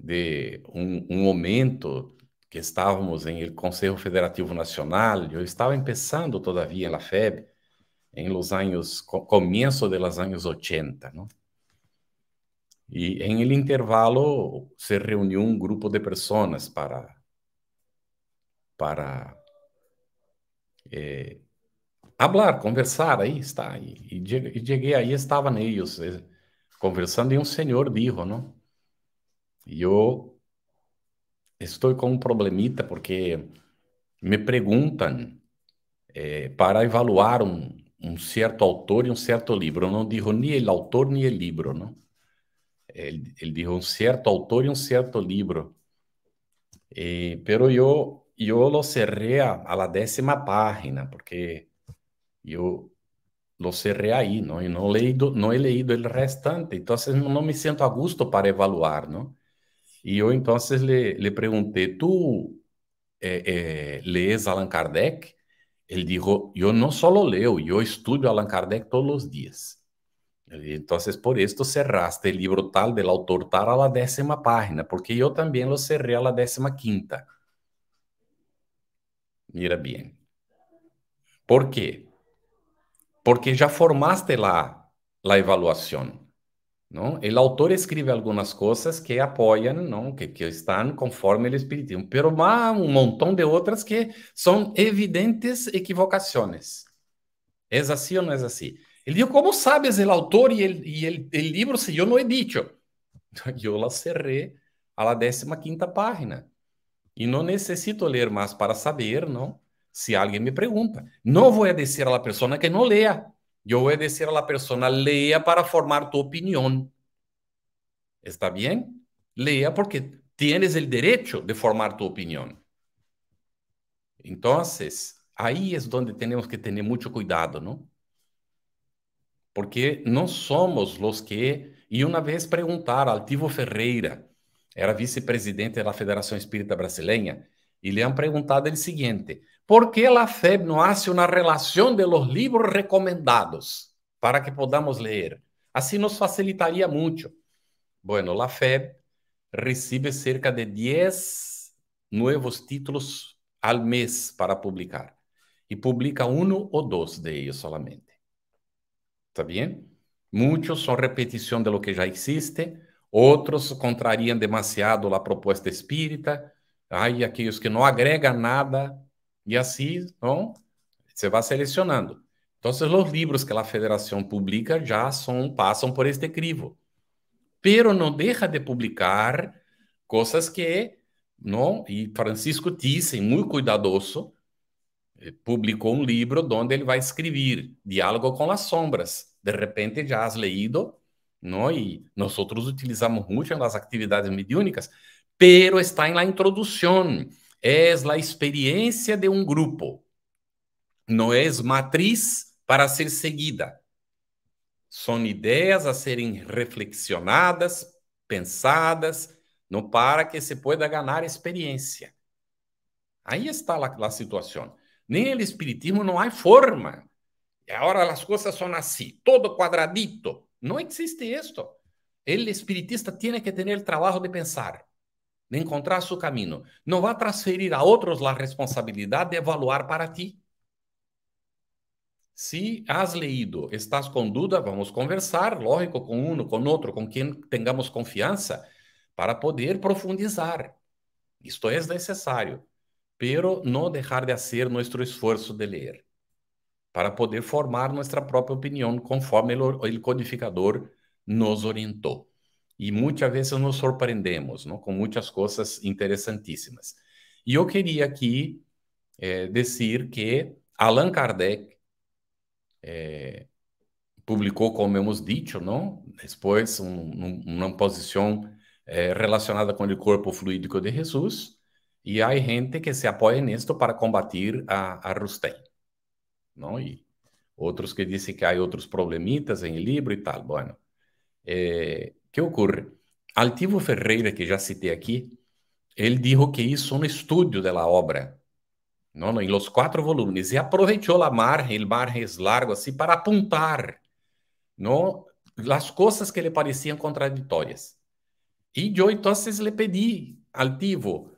de um, um momento que estávamos em Conselho Federativo Nacional, eu estava começando, todavia, na FEB, em los anos, começo de los anos 80, não? E em el intervalo se reuniu um grupo de pessoas para para eh, hablar, conversar, aí está. E, e, cheguei aí, estavam eles eh, conversando e um senhor disse, não? Eu estou com um problemita porque me perguntam é, para evaluar um, um, certo autor e um certo livro. Eu não digo nem o autor nem o livro, não? Ele, ele um certo autor e um certo livro. E, pero eu eu lo cerrei a, a la décima página porque eu lo cerrei aí, não? E não leído, não he leído o restante. Então, não me sinto a gusto para evaluar, não? e eu então le, lhe perguntei ¿tú eh, eh, lees Allan Kardec? Ele disse: Eu não só leio eu estudio Allan Kardec todos os dias então por isso, cerraste o livro tal del autor tal a décima página, porque eu também lo cerrei a décima quinta. Mira bem ¿Por quê Porque já formaste lá a avaliação não? O autor escreve algumas coisas que apoiam, não? Que, que estão conforme o espiritismo, pero há um montão de outras que são evidentes equivocações. É assim ou não é assim? Ele diz: Como sabes o autor e o livro se eu não he dicho? Eu la cerré a la 15 página. E não necessito ler mais para saber, não? Se alguém me pergunta. Não vou dizer a la pessoa que não leia. yo voy a decir a la persona, lea para formar tu opinión. ¿Está bien? Lea porque tienes el derecho de formar tu opinión. Entonces, ahí es donde tenemos que tener mucho cuidado, ¿no? Porque no somos los que... Y una vez preguntar a Tivo Ferreira, era vicepresidente de la Federación Espírita Brasileña, Y le han preguntado el siguiente, ¿por qué la FEB no hace una relación de los libros recomendados para que podamos leer? Así nos facilitaría mucho. Bueno, la FEB recibe cerca de 10 nuevos títulos al mes para publicar y publica uno o dos de ellos solamente. ¿Está bien? Muchos son repetición de lo que ya existe, otros contrarían demasiado la propuesta espírita, Aí aqueles que não agrega nada e assim, então, você vai selecionando. Então, os livros que a federação publica já são, passam por este crivo. Pero não deixa de publicar coisas que, não, e Francisco Thyssen, muito cuidadoso, eh, publicou um livro onde ele vai escrever Diálogo com as Sombras. De repente já has leído, não? E nós utilizamos muito nas atividades mediúnicas pero está en la introducción. Es la experiencia de un grupo. No es matriz para ser seguida. São ideias a serem reflexionadas, pensadas, não para que se pueda ganhar experiência. Aí está a, a situação. Nem o espiritismo não há forma. E agora as coisas são assim, todo quadradito. Não existe isto. O espiritista tem que ter o trabalho de pensar de encontrar seu caminho, não vá transferir a outros a responsabilidade de evaluar para ti. Se has leído, estás com dúvida, vamos conversar, lógico, com um, com outro, com quem tenhamos confiança, para poder profundizar. Isto é necessário, pero não deixar de fazer nosso esforço de ler, para poder formar nossa própria opinião conforme o codificador nos orientou e muitas vezes nos surpreendemos não? com muitas coisas interessantíssimas. E eu queria aqui é, dizer que Allan Kardec é, publicou, como hemos dito, não? depois um, um, uma posição eh, relacionada com o corpo fluídico de Jesus, e há gente que se apoia nisto para combater a, a Rustem. Não? E outros que dizem que há outros problemitas em livro e tal. Bueno, que ocorre? Altivo Ferreira, que já citei aqui, ele disse que isso no estudo de la obra, não, no, en los e aproveitou a margem, a margem é largo, assim, para apontar as coisas que lhe pareciam contraditórias. E eu, então, lhe pedi, altivo,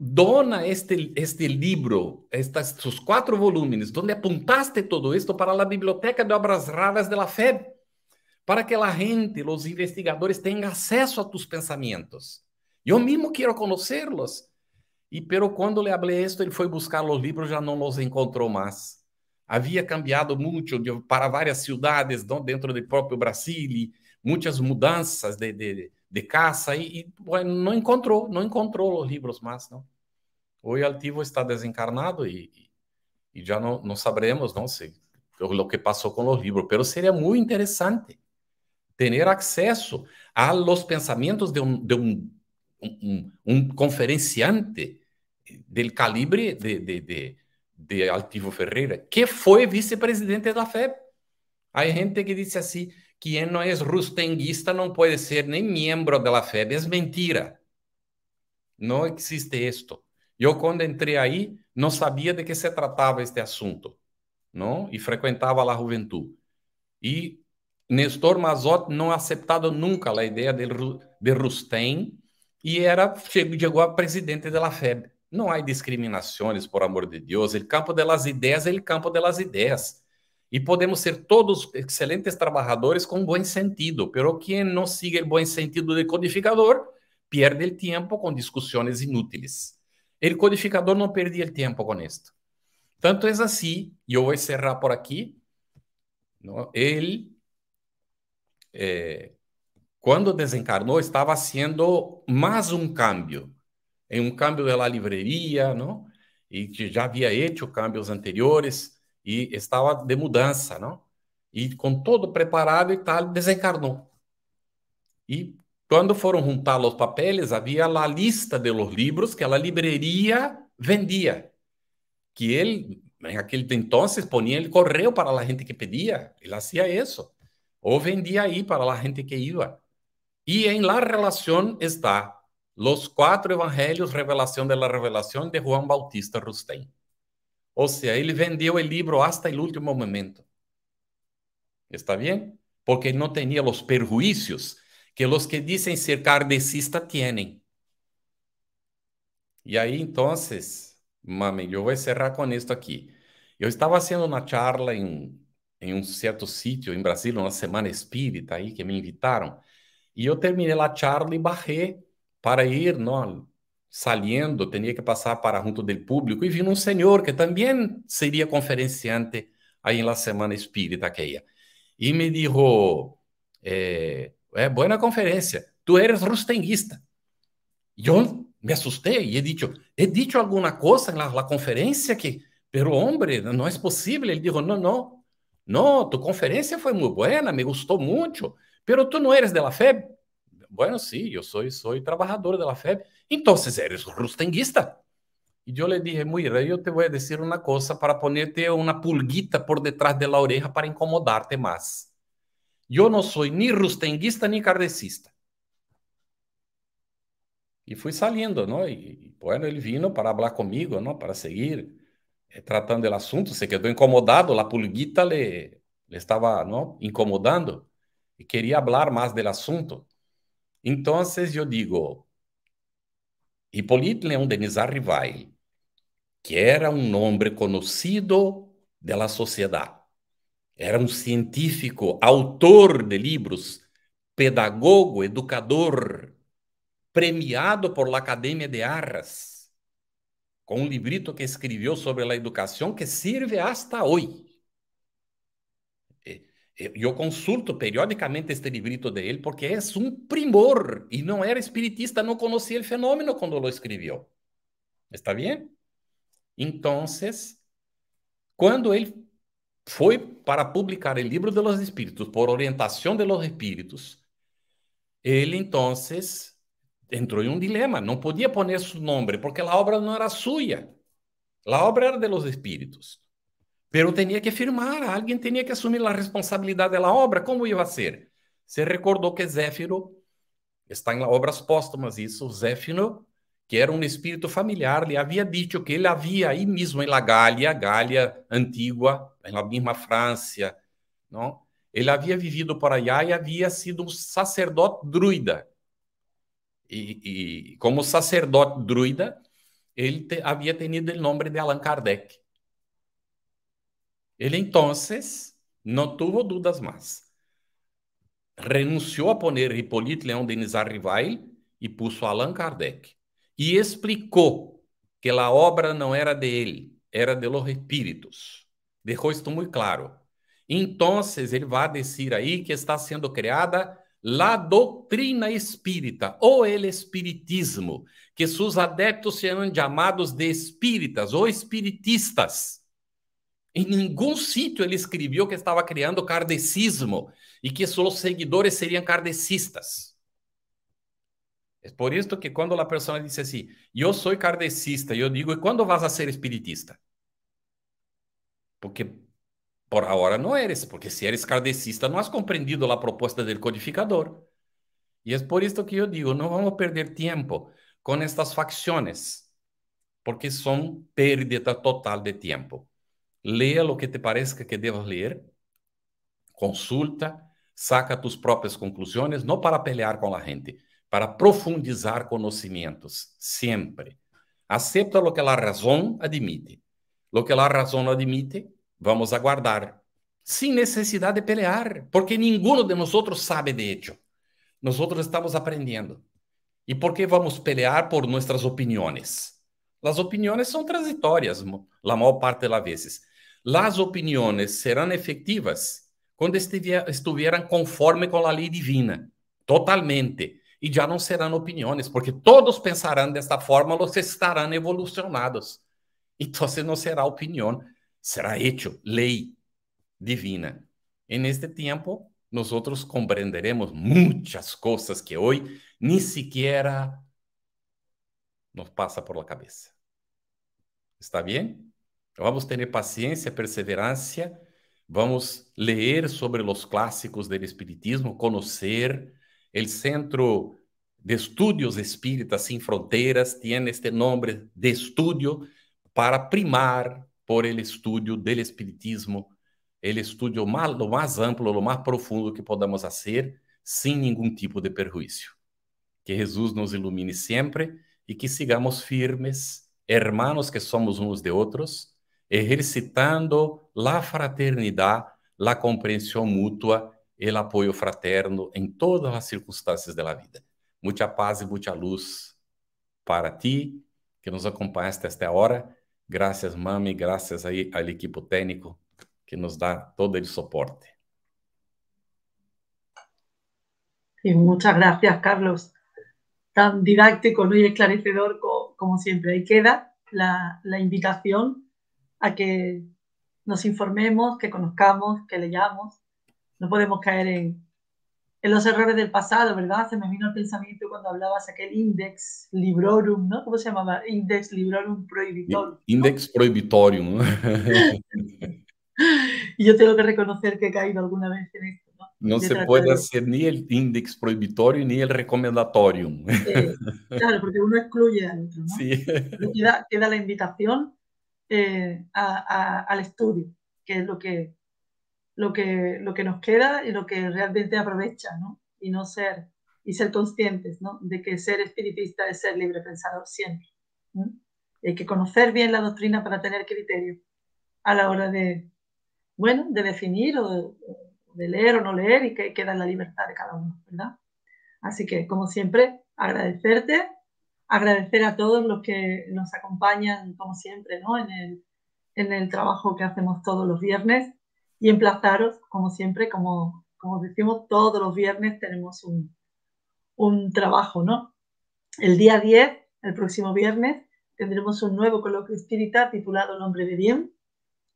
dona este, este livro, estes quatro volumes, onde apontaste todo isto para a Biblioteca de Obras Raras de la FEB, para que a gente, os investigadores tenham acesso a tus Eu mesmo quero conhecê-los. E pero quando le hablé esto, ele foi buscar os livros, já não os encontrou mais. Havia cambiado muito para várias cidades dentro do próprio Brasil, muitas mudanças de, de, de caça e, e bueno, não encontrou, não encontrou os livros mais, não. O Altivo está desencarnado e, e já não, não sabremos, não sei, o que passou com os livros, pero seria muito interessante tener acesso a los pensamientos de un, de conferenciante del calibre de, de, de, Altivo Ferreira, que fue vicepresidente de la FEB. Hay gente que dice así, quem no es rustenguista não puede ser ni miembro de la FEB. Es mentira. No existe esto. Yo cuando entré ahí no sabía de que se trataba este asunto, ¿no? Y frecuentaba la juventud. Nestor Mazot não aceitado nunca a ideia de, de Rustem e era chegou, de a presidente da FEB. Não há discriminações, por amor de Deus. O campo das ideias é o campo das ideias. E podemos ser todos excelentes trabalhadores com bom sentido, pero quem não siga o bom sentido do codificador perde o tempo com discussões inúteis. O codificador não perdia o tempo com isto. Tanto é assim, e eu vou encerrar por aqui. É? Ele eh, desencarnou estava estaba mais um cambio, em um cambio de la libreria, não e que já havia hecho cambios anteriores e estava de mudança, não E com todo preparado e tal, desencarnou. E quando foram juntar os papéis, havia a lista de los livros que a livraria vendia. Que ele, naquele entonces, ponia ele correu para a gente que pedia. Ele fazia isso. o vendía ahí para la gente que iba. Y en la relación está los cuatro evangelios, revelación de la revelación de Juan Bautista Rustén. O sea, él vendió el libro hasta el último momento. ¿Está bien? Porque no tenía los perjuicios que los que dicen ser cardecista tienen. Y ahí entonces, mami, yo voy a cerrar con esto aquí. Yo estaba haciendo una charla en, em um certo sítio em Brasília, uma semana espírita aí, que me invitaram. E eu terminei lá Charlie Barré para ir, não, saliendo, tinha que passar para junto do público, e vi um senhor que também seria conferenciante aí na semana espírita aquella. E me dijo, é é boa conferência, tu eres rustenguista. E eu me assustei e he dicho, he dicho alguma coisa na, conferência que, pero homem não é possível. Ele dijo, não, não, No, tu conferencia fue muy buena, me gustó mucho, pero tú no eres de la FEB. Bueno, sí, yo soy, soy trabajador de la FEB. Entonces eres rustenguista. Y yo le dije, muy mira, yo te voy a decir una cosa para ponerte una pulguita por detrás de la oreja para incomodarte más. Yo no soy ni rustenguista ni cardecista. Y fui saliendo, ¿no? Y, bueno, él vino para hablar conmigo, ¿no? Para seguir. tratando do assunto, se quedou incomodado, a pulguita le, le estava incomodando e queria falar mais do assunto. Então, eu digo, Hipólito Leão Denis Arrivai, que era um nome conhecido da sociedade, era um científico, autor de livros, pedagogo, educador, premiado por la Academia de Arras, com um librito que escreveu sobre a educação que serve hasta hoje. Eu consulto periodicamente este librito de ele porque é um primor e não era espiritista, não conhecia o fenômeno quando lo escreveu. Está bem? Então, quando ele foi para publicar o livro de los Espíritos por orientação de los Espíritos, ele então entrou em um dilema, não podia pôr seu nome, porque a obra não era sua. A obra era de los espíritos. Pero tinha que firmar, alguém tinha que assumir a responsabilidade da obra, como ia ser? Se recordou que Zéfiro está em obras póstumas isso, Zéfiro, que era um espírito familiar, lhe havia dito que ele havia aí mesmo em La Gália, Gália antiga, na mesma França, não? Ele havia vivido por allá e havia sido um sacerdote druida. E, e como sacerdote druida, ele te, havia tenido o nome de Allan Kardec. Ele então não teve dúvidas mais. Renunciou a pôr Hippolyte Leon Denis Arrival e pôs Allan Kardec. E explicou que a obra não era de ele, era de los espíritos. Deixou isto muito claro. Então, ele vai dizer aí que está sendo criada La doutrina espírita, ou el espiritismo, que seus adeptos serão chamados de espíritas ou espiritistas. Em nenhum sítio ele escreveu que estava criando kardecismo e que seus seguidores seriam kardecistas. É por isso que quando a pessoa diz assim, eu sou kardecista, eu digo, e quando vas a ser espiritista? Porque Por ahora no eres, porque si eres cardecista no has comprendido la propuesta del codificador. Y es por esto que yo digo, no vamos a perder tiempo con estas facciones, porque son pérdida total de tiempo. Lea lo que te parezca que debas leer, consulta, saca tus propias conclusiones, no para pelear con la gente, para profundizar conocimientos, siempre. Acepta lo que la razón admite. Lo que la razón admite Vamos aguardar. Sem necessidade de pelear, porque nenhum de nós outros sabe de hecho. Nós outros estamos aprendendo. E por que vamos pelear por nossas opiniões? As opiniões são transitórias, a maior parte das vezes. As opiniões serão efetivas quando estiverem conforme com a lei divina, totalmente. E já não serão opiniões, porque todos pensarão desta forma, os estarão evolucionados. Então, não será opinião, será hecho ley divina. En este tiempo nosotros comprenderemos muchas cosas que hoy ni siquiera nos pasa por la cabeza. ¿Está bien? Vamos a tener paciencia, perseverancia, vamos a leer sobre los clásicos del espiritismo, conocer el centro de estudios espíritas sin fronteras, tiene este nombre de estudio para primar por ele estudio do espiritismo, ele estudio o mais amplo, o mais profundo que podamos fazer, sem nenhum tipo de perjuízo. Que Jesus nos ilumine sempre e que sigamos firmes, hermanos que somos uns de outros, exercitando la fraternidade, la compreensão mútua, el apoio fraterno em todas as circunstâncias da vida. Muita paz e muita luz para ti que nos acompanhaste até esta hora Gracias, mami, gracias ahí al equipo técnico que nos da todo el soporte. muchas gracias, Carlos. Tan didáctico y esclarecedor como, siempre. Ahí queda la, la, invitación a que nos informemos, que conozcamos, que leamos. No podemos caer en, en los errores del pasado, ¿verdad? Se me vino el pensamiento cuando hablabas aquel index librorum, ¿no? ¿Cómo se llamaba? Index librorum prohibitorum. Index prohibitorium. y yo tengo que reconocer que he caído alguna vez en esto, ¿no? No se puede hacer ni el index prohibitorio ni el recomendatorium. Eh, claro, porque uno excluye al otro, ¿no? Queda, la invitación eh, al estudio, que es lo que lo que, lo que nos queda y lo que realmente aprovecha, Y no ser, y ser conscientes, De que ser espiritista es ser libre pensador siempre. Hay que conocer bien la doctrina para tener criterio a la hora de, bueno, de definir o de, leer o no leer y que queda la libertad de cada uno, Así que, como siempre, agradecerte, agradecer a todos los que nos acompañan, como siempre, ¿no? En el, en el trabajo que hacemos todos los viernes y emplazaros, como siempre, como, como decimos, todos los viernes tenemos un, un trabajo, ¿no? El día 10, el próximo viernes, tendremos un nuevo coloquio espírita titulado El hombre de bien,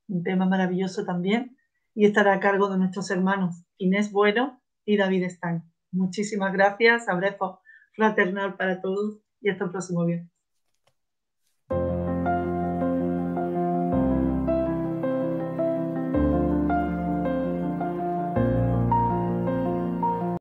un tema maravilloso también, y estará a cargo de nuestros hermanos Inés Bueno y David Stan. Muchísimas gracias, abrazo fraternal para todos y hasta el próximo viernes.